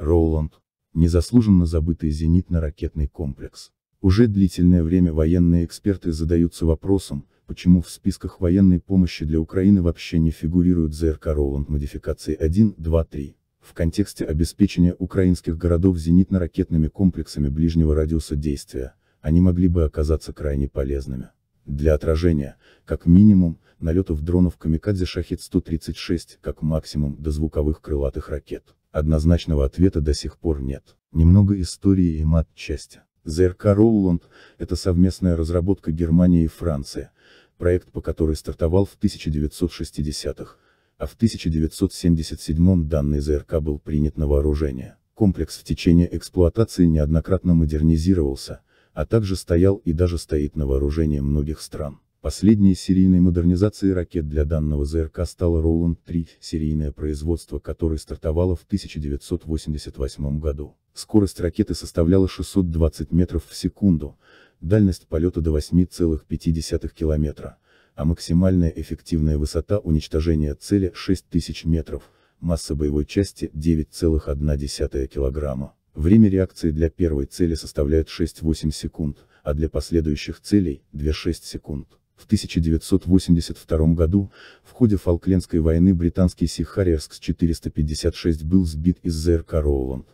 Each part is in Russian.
Роуланд, незаслуженно забытый зенитно-ракетный комплекс. Уже длительное время военные эксперты задаются вопросом, почему в списках военной помощи для Украины вообще не фигурируют ЗРК Роуланд модификации 1, 2, 3. В контексте обеспечения украинских городов зенитно-ракетными комплексами ближнего радиуса действия, они могли бы оказаться крайне полезными. Для отражения, как минимум, налетов дронов «Камикадзе Шахид-136», как максимум, до звуковых крылатых ракет однозначного ответа до сих пор нет. Немного истории и мат-части. ЗРК Ролланд – это совместная разработка Германии и Франции, проект по которой стартовал в 1960-х, а в 1977-м данный ЗРК был принят на вооружение. Комплекс в течение эксплуатации неоднократно модернизировался, а также стоял и даже стоит на вооружении многих стран. Последней серийной модернизацией ракет для данного ЗРК стала Роуланд-3, серийное производство которой стартовало в 1988 году. Скорость ракеты составляла 620 метров в секунду, дальность полета до 8,5 километра, а максимальная эффективная высота уничтожения цели 6000 метров, масса боевой части 9,1 килограмма. Время реакции для первой цели составляет 6-8 секунд, а для последующих целей – 2-6 секунд. В 1982 году, в ходе Фолклендской войны британский Сихариерс 456 был сбит из ЗРК Роуланд,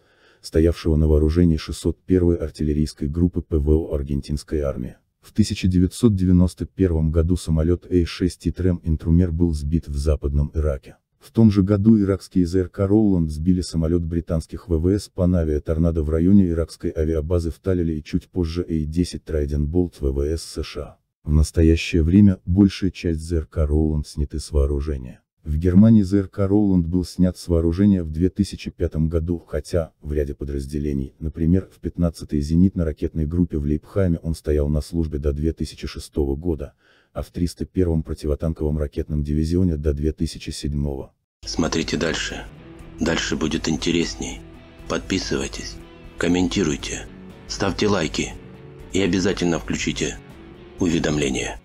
стоявшего на вооружении 601-й артиллерийской группы ПВО аргентинской армии. В 1991 году самолет А-6 Титрем Интрумер был сбит в Западном Ираке. В том же году иракские ЗРК Роуланд сбили самолет британских ВВС Панавия Торнадо в районе иракской авиабазы в Талиле и чуть позже А-10 Трайден Болт ВВС США. В настоящее время, большая часть ЗРК Роланд сняты с вооружения. В Германии ЗРК Роланд был снят с вооружения в 2005 году, хотя, в ряде подразделений, например, в 15-й зенитно-ракетной группе в Лейпхайме он стоял на службе до 2006 года, а в 301-м противотанковом ракетном дивизионе до 2007 года. Смотрите дальше. Дальше будет интересней. Подписывайтесь, комментируйте, ставьте лайки и обязательно включите уведомления.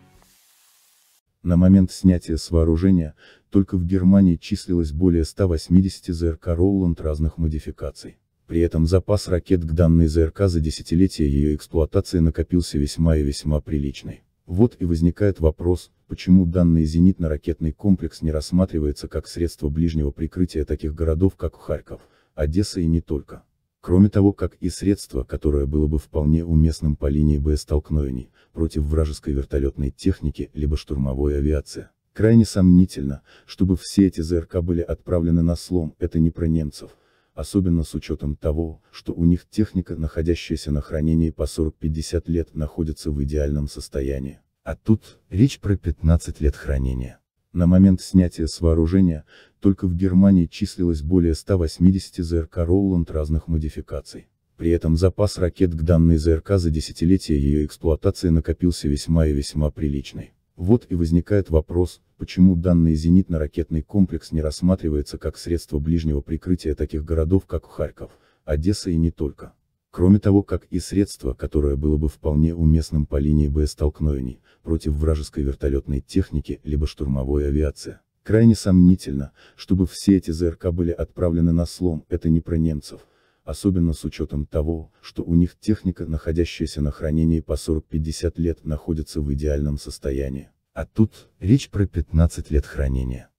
На момент снятия с вооружения, только в Германии числилось более 180 ЗРК «Роланд» разных модификаций. При этом запас ракет к данной ЗРК за десятилетие ее эксплуатации накопился весьма и весьма приличный. Вот и возникает вопрос, почему данный зенитно-ракетный комплекс не рассматривается как средство ближнего прикрытия таких городов, как Харьков, Одесса и не только. Кроме того, как и средство, которое было бы вполне уместным по линии боестолкновений, против вражеской вертолетной техники, либо штурмовой авиации. Крайне сомнительно, чтобы все эти ЗРК были отправлены на слом, это не про немцев. Особенно с учетом того, что у них техника, находящаяся на хранении по 40-50 лет, находится в идеальном состоянии. А тут, речь про 15 лет хранения. На момент снятия с вооружения, только в Германии числилось более 180 ЗРК Роуланд разных модификаций. При этом запас ракет к данной ЗРК за десятилетие ее эксплуатации накопился весьма и весьма приличный. Вот и возникает вопрос, почему данный зенитно-ракетный комплекс не рассматривается как средство ближнего прикрытия таких городов, как Харьков, Одесса и не только. Кроме того, как и средство, которое было бы вполне уместным по линии боестолкновений, против вражеской вертолетной техники, либо штурмовой авиации. Крайне сомнительно, чтобы все эти ЗРК были отправлены на слом, это не про немцев, особенно с учетом того, что у них техника, находящаяся на хранении по 40-50 лет, находится в идеальном состоянии. А тут, речь про 15 лет хранения.